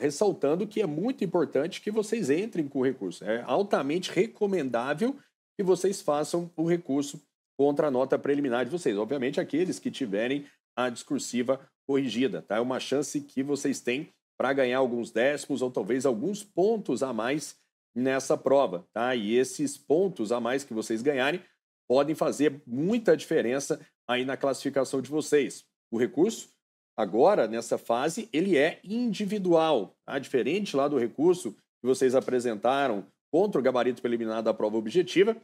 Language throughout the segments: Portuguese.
ressaltando que é muito importante que vocês entrem com o recurso. É altamente recomendável que vocês façam o recurso contra a nota preliminar de vocês. Obviamente, aqueles que tiverem a discursiva corrigida, tá? É uma chance que vocês têm para ganhar alguns décimos ou talvez alguns pontos a mais nessa prova, tá? E esses pontos a mais que vocês ganharem podem fazer muita diferença aí na classificação de vocês. O recurso Agora, nessa fase, ele é individual, tá? diferente lá do recurso que vocês apresentaram contra o gabarito preliminar da prova objetiva,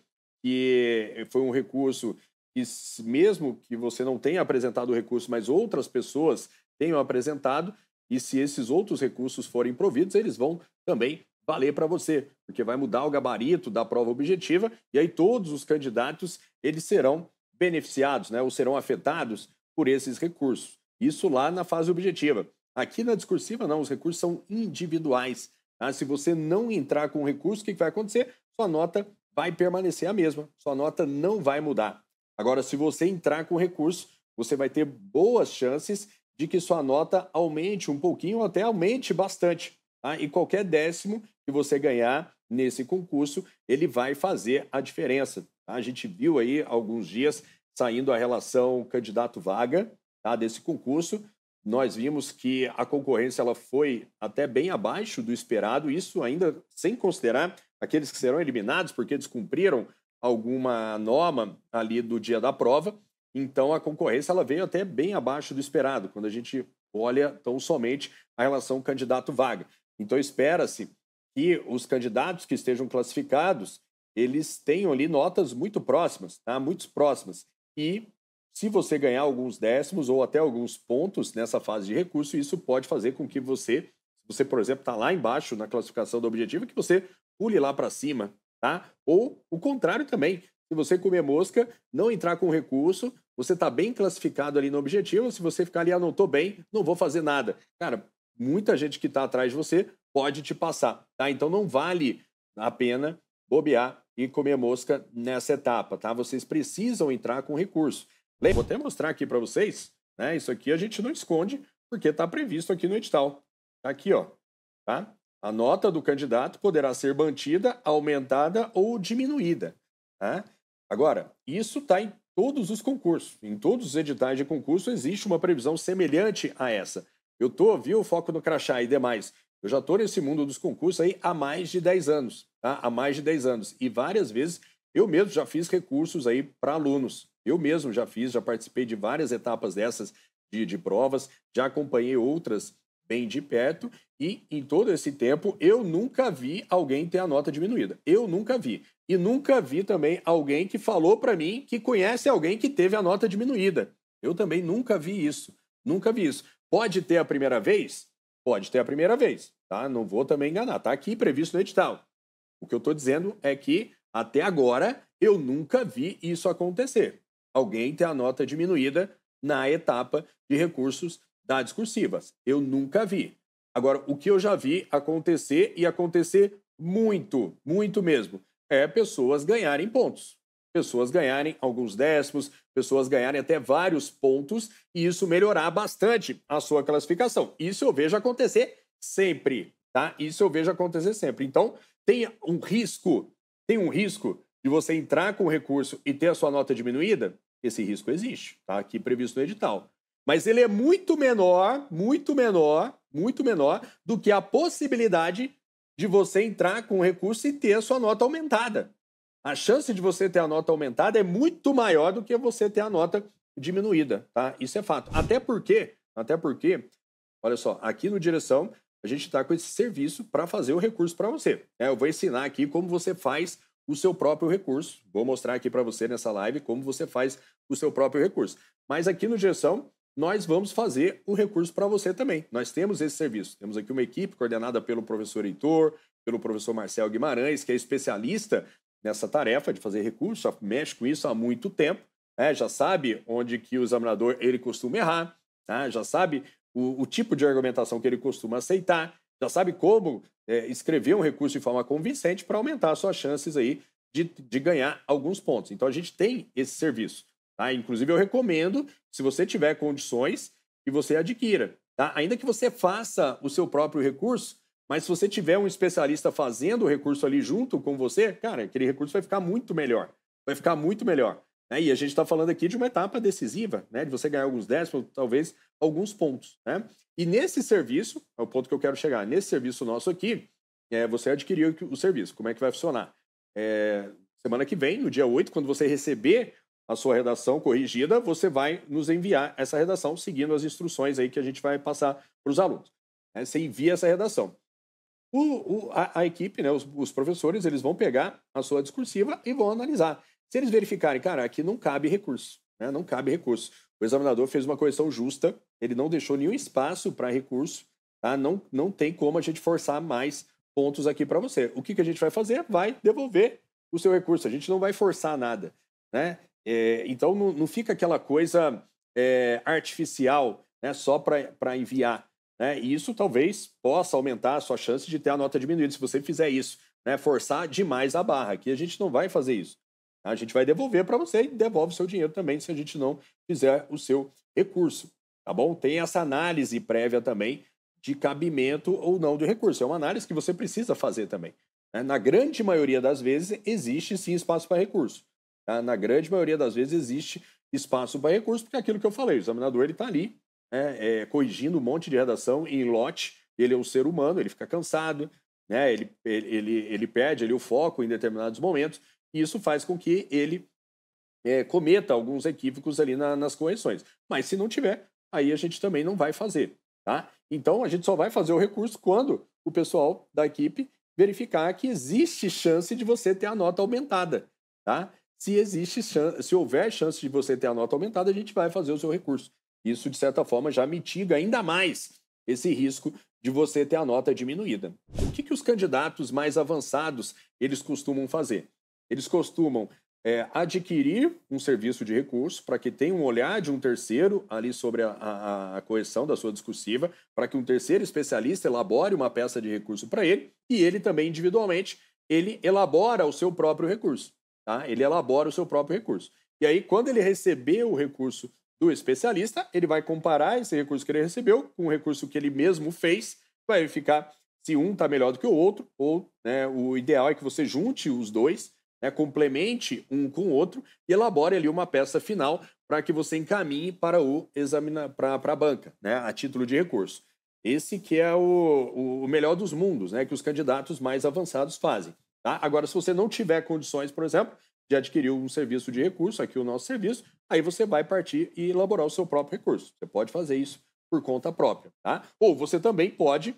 que foi um recurso que, mesmo que você não tenha apresentado o recurso, mas outras pessoas tenham apresentado, e se esses outros recursos forem providos, eles vão também valer para você, porque vai mudar o gabarito da prova objetiva e aí todos os candidatos eles serão beneficiados, né, ou serão afetados por esses recursos. Isso lá na fase objetiva. Aqui na discursiva, não, os recursos são individuais. Tá? Se você não entrar com recurso, o que vai acontecer? Sua nota vai permanecer a mesma, sua nota não vai mudar. Agora, se você entrar com recurso, você vai ter boas chances de que sua nota aumente um pouquinho ou até aumente bastante. Tá? E qualquer décimo que você ganhar nesse concurso, ele vai fazer a diferença. Tá? A gente viu aí alguns dias saindo a relação candidato-vaga, tá, desse concurso, nós vimos que a concorrência ela foi até bem abaixo do esperado, isso ainda sem considerar aqueles que serão eliminados porque descumpriram alguma norma ali do dia da prova. Então a concorrência ela veio até bem abaixo do esperado, quando a gente olha tão somente a relação candidato-vaga. Então espera-se que os candidatos que estejam classificados, eles tenham ali notas muito próximas, tá? muito próximas. E se você ganhar alguns décimos ou até alguns pontos nessa fase de recurso, isso pode fazer com que você, se você, por exemplo, está lá embaixo na classificação do objetivo, que você pule lá para cima, tá? Ou o contrário também. Se você comer mosca, não entrar com recurso, você está bem classificado ali no objetivo. Se você ficar ali, ah, não estou bem, não vou fazer nada. Cara, muita gente que está atrás de você pode te passar, tá? Então não vale a pena bobear e comer mosca nessa etapa, tá? Vocês precisam entrar com recurso. Vou até mostrar aqui para vocês, né? Isso aqui a gente não esconde, porque está previsto aqui no edital. Está aqui, ó. Tá? A nota do candidato poderá ser mantida, aumentada ou diminuída. Tá? Agora, isso está em todos os concursos. Em todos os editais de concurso existe uma previsão semelhante a essa. Eu tô, viu, foco no crachá e demais. Eu já tô nesse mundo dos concursos aí há mais de 10 anos, tá? Há mais de 10 anos. E várias vezes eu mesmo já fiz recursos aí para alunos. Eu mesmo já fiz, já participei de várias etapas dessas de, de provas, já acompanhei outras bem de perto e em todo esse tempo eu nunca vi alguém ter a nota diminuída. Eu nunca vi. E nunca vi também alguém que falou para mim que conhece alguém que teve a nota diminuída. Eu também nunca vi isso. Nunca vi isso. Pode ter a primeira vez? Pode ter a primeira vez, tá? Não vou também enganar. Tá aqui previsto no edital. O que eu estou dizendo é que até agora, eu nunca vi isso acontecer. Alguém ter a nota diminuída na etapa de recursos da discursivas. Eu nunca vi. Agora, o que eu já vi acontecer e acontecer muito, muito mesmo, é pessoas ganharem pontos. Pessoas ganharem alguns décimos, pessoas ganharem até vários pontos e isso melhorar bastante a sua classificação. Isso eu vejo acontecer sempre, tá? Isso eu vejo acontecer sempre. Então, tem um risco tem um risco de você entrar com o recurso e ter a sua nota diminuída? Esse risco existe, tá? Aqui previsto no edital. Mas ele é muito menor, muito menor, muito menor do que a possibilidade de você entrar com o recurso e ter a sua nota aumentada. A chance de você ter a nota aumentada é muito maior do que você ter a nota diminuída, tá? Isso é fato. Até porque, até porque, olha só, aqui no direção a gente está com esse serviço para fazer o recurso para você. É, eu vou ensinar aqui como você faz o seu próprio recurso. Vou mostrar aqui para você nessa live como você faz o seu próprio recurso. Mas aqui no Gestão, nós vamos fazer o recurso para você também. Nós temos esse serviço. Temos aqui uma equipe coordenada pelo professor Heitor, pelo professor Marcel Guimarães, que é especialista nessa tarefa de fazer recurso, mexe com isso há muito tempo, né? já sabe onde que o examinador ele costuma errar, tá? já sabe o, o tipo de argumentação que ele costuma aceitar, já sabe como é, escrever um recurso de forma convincente para aumentar suas chances aí de, de ganhar alguns pontos. Então a gente tem esse serviço. Tá? Inclusive, eu recomendo, se você tiver condições, que você adquira. Tá? Ainda que você faça o seu próprio recurso, mas se você tiver um especialista fazendo o recurso ali junto com você, cara, aquele recurso vai ficar muito melhor. Vai ficar muito melhor. Né? E a gente está falando aqui de uma etapa decisiva, né? de você ganhar alguns décimos, talvez alguns pontos. Né? E nesse serviço, é o ponto que eu quero chegar, nesse serviço nosso aqui, é, você adquiriu o serviço, como é que vai funcionar? É, semana que vem, no dia 8, quando você receber a sua redação corrigida, você vai nos enviar essa redação seguindo as instruções aí que a gente vai passar para os alunos. É, Você envia essa redação. O, o, a, a, equipe, né, os, os professores, eles vão pegar a sua discursiva e vão analisar. Se eles verificarem, cara, aqui não cabe recurso, né? não cabe recurso o examinador fez uma correção justa, ele não deixou nenhum espaço para recurso, tá? Não, não tem como a gente forçar mais pontos aqui para você. O que, que a gente vai fazer? Vai devolver o seu recurso, a gente não vai forçar nada, né? É, então não, não, fica aquela coisa é, artificial, né? Só para enviar. Né? E isso talvez possa aumentar a sua chance de ter a nota diminuída se você fizer isso, né? Forçar demais a barra. Aqui a gente não vai fazer isso. A gente vai devolver para você e devolve o seu dinheiro também se a gente não fizer o seu recurso. Tá bom? Tem essa análise prévia também de cabimento ou não do recurso. É uma análise que você precisa fazer também. Né? Na grande maioria das vezes, existe sim espaço para recurso. Tá? Na grande maioria das vezes, existe espaço para recurso, porque é aquilo que eu falei, o examinador está ali né? é, corrigindo um monte de redação em lote. Ele é um ser humano, ele fica cansado, né? ele, ele, ele, ele perde ali o foco em determinados momentos. Isso faz com que ele é, cometa alguns equívocos ali na, nas correções. Mas se não tiver, aí a gente também não vai fazer. Tá? Então a gente só vai fazer o recurso quando o pessoal da equipe verificar que existe chance de você ter a nota aumentada. Tá? Se existe chance, se houver chance de você ter a nota aumentada, a gente vai fazer o seu recurso. Isso, de certa forma, já mitiga ainda mais esse risco de você ter a nota diminuída. O que, que os candidatos mais avançados eles costumam fazer? eles costumam é, adquirir um serviço de recurso para que tenha um olhar de um terceiro ali sobre a, a, a correção da sua discursiva, para que um terceiro especialista elabore uma peça de recurso para ele e ele também individualmente ele elabora o seu próprio recurso, tá? Ele elabora o seu próprio recurso. E aí quando ele receber o recurso do especialista, ele vai comparar esse recurso que ele recebeu com o recurso que ele mesmo fez, vai verificar se um está melhor do que o outro ou né, o ideal é que você junte os dois né, complemente um com o outro e elabore ali uma peça final para que você encaminhe para o examina para a banca, né, a título de recurso. Esse que é o, o melhor dos mundos, né, que os candidatos mais avançados fazem. Tá? Agora, se você não tiver condições, por exemplo, de adquirir um serviço de recurso, aqui o nosso serviço, aí você vai partir e elaborar o seu próprio recurso. Você pode fazer isso por conta própria, tá? Ou você também pode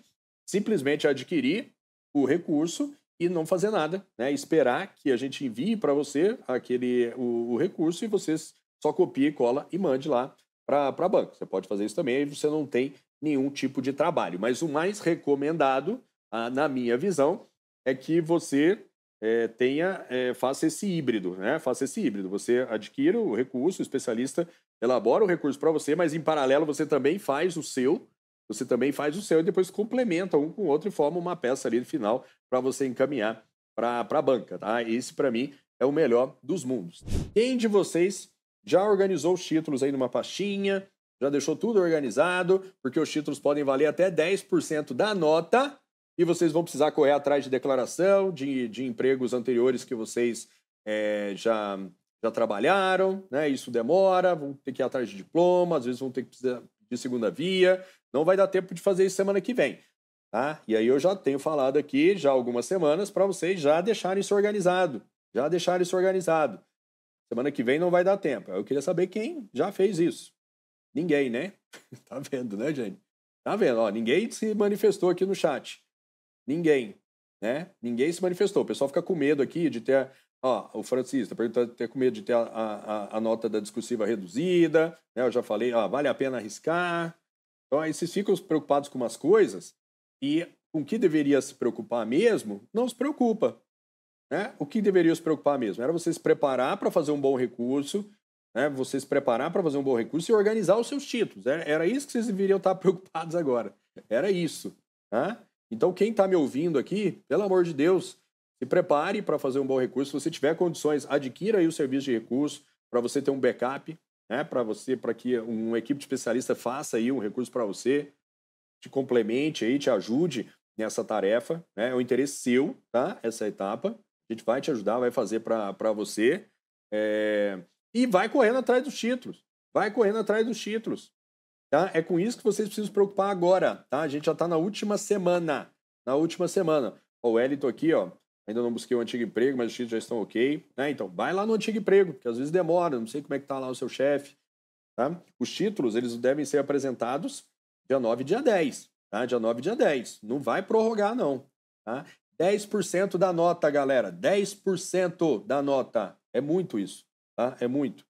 simplesmente adquirir o recurso e não fazer nada, né? Esperar que a gente envie para você aquele o, o, recurso e você só copia, cola e mande lá para a banca. Você pode fazer isso também e você não tem nenhum tipo de trabalho. Mas o mais recomendado, ah, na minha visão, é que você é, tenha é, faça esse híbrido, né? Faça esse híbrido. Você adquira o recurso, o especialista elabora o recurso para você, mas em paralelo você também faz o seu você também faz o seu e depois complementa um com o outro e forma uma peça ali no final para você encaminhar para a banca, tá? Esse, para mim, é o melhor dos mundos. Quem de vocês já organizou os títulos aí numa pastinha, já deixou tudo organizado, porque os títulos podem valer até 10% da nota e vocês vão precisar correr atrás de declaração, de, de empregos anteriores que vocês é, já, já trabalharam, né? Isso demora, vão ter que ir atrás de diploma, às vezes vão ter que precisar de segunda via, não vai dar tempo de fazer isso semana que vem. Tá? E aí eu já tenho falado aqui já algumas semanas para vocês já deixarem isso organizado. Já deixarem isso organizado. Semana que vem não vai dar tempo. Eu queria saber quem já fez isso. Ninguém, né? tá vendo, né, gente? Tá vendo? Ó, ninguém se manifestou aqui no chat. Ninguém. Né? Ninguém se manifestou. O pessoal fica com medo aqui de ter. Ó, o Francisco tá perguntando, ter tá com medo de ter a, a, a nota da discursiva reduzida. Né? Eu já falei, ó, vale a pena arriscar. Então aí vocês ficam preocupados com umas coisas e com o que deveria se preocupar mesmo, não se preocupa. Né? O que deveria se preocupar mesmo? Era você se preparar para fazer um bom recurso, né? você se preparar para fazer um bom recurso e organizar os seus títulos. Era isso que vocês deveriam estar preocupados agora. Era isso. Né? Então, quem está me ouvindo aqui, pelo amor de Deus, se prepare para fazer um bom recurso. Se você tiver condições, adquira aí o serviço de recurso para você ter um backup né, para você, para que uma equipe de especialista faça aí um recurso para você, te complemente aí, te ajude nessa tarefa. Né? É o interesse seu, tá? Essa etapa. A gente vai te ajudar, vai fazer para você. É... E vai correndo atrás dos títulos. Vai correndo atrás dos títulos. Tá? É com isso que vocês precisam se preocupar agora. Tá? A gente já está na última semana. Na última semana. O Wellington aqui, ó, ainda não busquei o um antigo emprego, mas os títulos já estão ok. Né? Então, vai lá no antigo emprego, porque às vezes demora, não sei como é que está lá o seu chefe. Tá? Os títulos, eles devem ser apresentados dia 9 e dia 10. Tá? Dia 9 e dia 10. Não vai prorrogar, não. Tá? 10% da nota, galera. 10% da nota. É muito isso. Tá? É muito.